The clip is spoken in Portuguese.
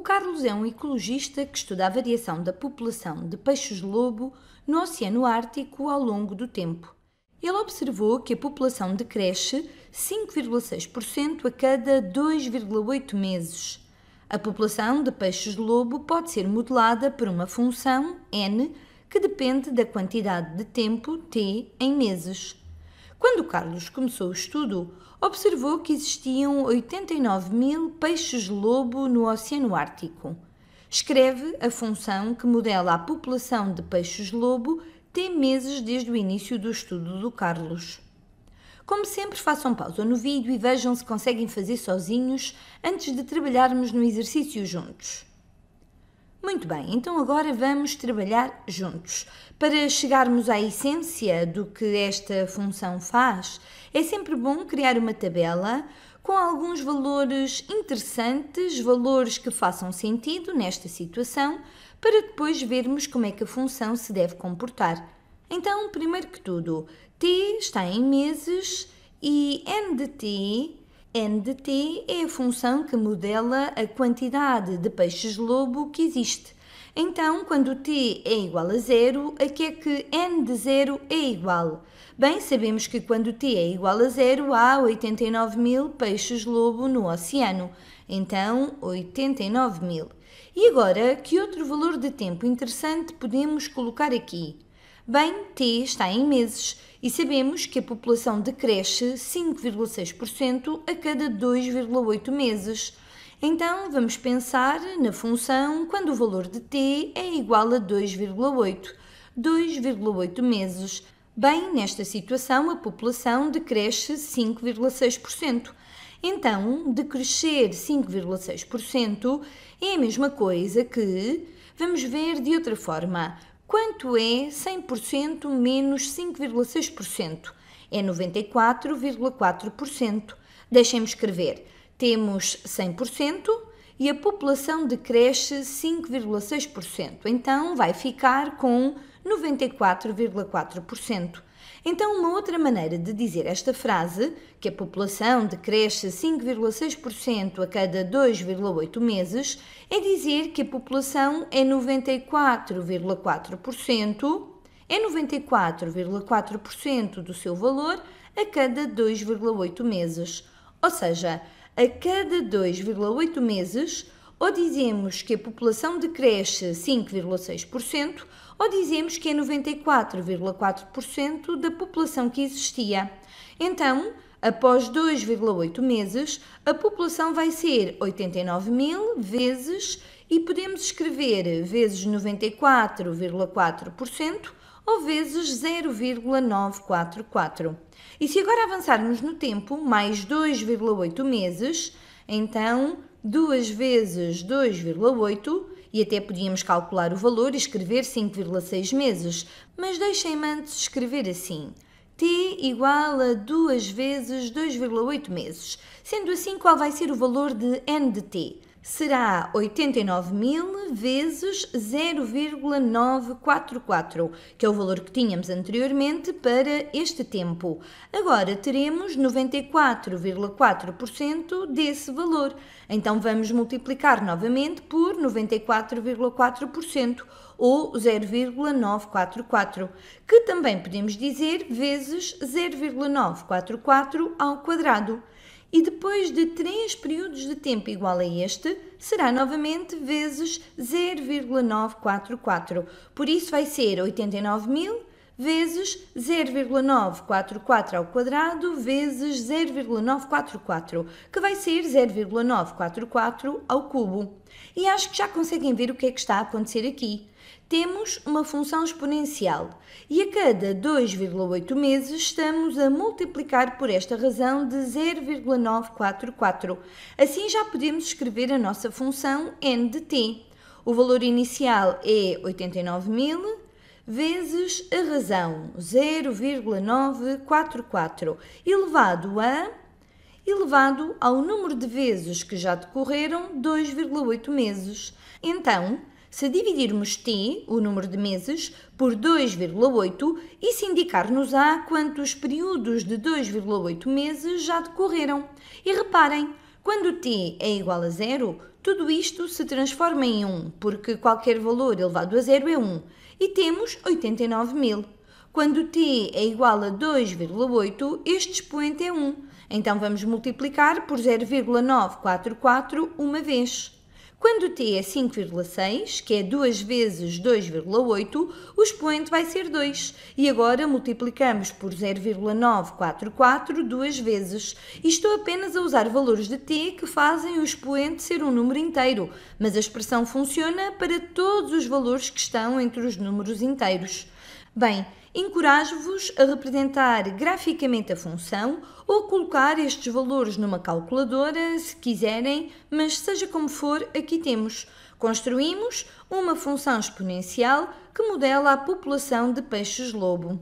Carlos é um ecologista que estuda a variação da população de peixes-lobo no Oceano Ártico ao longo do tempo. Ele observou que a população decresce 5,6% a cada 2,8 meses. A população de peixes-lobo pode ser modelada por uma função n que depende da quantidade de tempo t em meses. Quando Carlos começou o estudo, observou que existiam 89 mil peixes-lobo no Oceano Ártico. Escreve a função que modela a população de peixes-lobo tem meses desde o início do estudo do Carlos. Como sempre, façam pausa no vídeo e vejam se conseguem fazer sozinhos antes de trabalharmos no exercício juntos. Muito bem, então agora vamos trabalhar juntos. Para chegarmos à essência do que esta função faz, é sempre bom criar uma tabela com alguns valores interessantes, valores que façam sentido nesta situação, para depois vermos como é que a função se deve comportar. Então, primeiro que tudo, t está em meses e n de t n de t é a função que modela a quantidade de peixes-lobo que existe. Então, quando t é igual a zero, a que é que n de zero é igual? Bem, sabemos que quando t é igual a zero, há 89 mil peixes-lobo no oceano. Então, 89 mil. E agora, que outro valor de tempo interessante podemos colocar aqui? Bem, T está em meses e sabemos que a população decresce 5,6% a cada 2,8 meses. Então, vamos pensar na função quando o valor de t é igual a 2,8, 2,8 meses. Bem, nesta situação, a população decresce 5,6%. Então, decrescer 5,6% é a mesma coisa que. Vamos ver de outra forma. Quanto é 100% menos 5,6%? É 94,4%. Deixem-me escrever. Temos 100% e a população decresce 5,6%. Então vai ficar com 94,4%. Então, uma outra maneira de dizer esta frase, que a população decresce 5,6% a cada 2,8 meses, é dizer que a população é 94,4%, é 94,4% do seu valor a cada 2,8 meses. Ou seja, a cada 2,8 meses, ou dizemos que a população decresce 5,6%, ou dizemos que é 94,4% da população que existia. Então, após 2,8 meses, a população vai ser 89 mil vezes e podemos escrever vezes 94,4% ou vezes 0,944. E se agora avançarmos no tempo, mais 2,8 meses, então 2 vezes 2,8 e até podíamos calcular o valor e escrever 5,6 meses, mas deixem-me antes escrever assim. T igual a 2 vezes 2,8 meses. Sendo assim, qual vai ser o valor de N de T? será 89 mil vezes 0,944, que é o valor que tínhamos anteriormente para este tempo. Agora teremos 94,4% desse valor. Então vamos multiplicar novamente por 94,4% ou 0,944, que também podemos dizer vezes 0,944 ao quadrado e depois de três períodos de tempo igual a este, será novamente vezes 0,944. Por isso vai ser 89.000 vezes 0,944 ao quadrado vezes 0,944, que vai ser 0,944 ao cubo. E acho que já conseguem ver o que é que está a acontecer aqui. Temos uma função exponencial e a cada 2,8 meses estamos a multiplicar por esta razão de 0,944. Assim já podemos escrever a nossa função n de t. O valor inicial é 89 mil vezes a razão 0,944 elevado a elevado ao número de vezes que já decorreram 2,8 meses. Então, se dividirmos t, o número de meses, por 2,8 e se indicar-nos a quantos períodos de 2,8 meses já decorreram. E reparem, quando t é igual a zero, tudo isto se transforma em 1, porque qualquer valor elevado a zero é 1, e temos 89 mil. Quando t é igual a 2,8, este expoente é 1, então vamos multiplicar por 0,944 uma vez. Quando t é 5,6, que é 2 vezes 2,8, o expoente vai ser 2. E agora multiplicamos por 0,944 duas vezes. E estou apenas a usar valores de t que fazem o expoente ser um número inteiro, mas a expressão funciona para todos os valores que estão entre os números inteiros. Bem, encorajo-vos a representar graficamente a função ou colocar estes valores numa calculadora, se quiserem, mas seja como for, aqui temos. Construímos uma função exponencial que modela a população de peixes-lobo.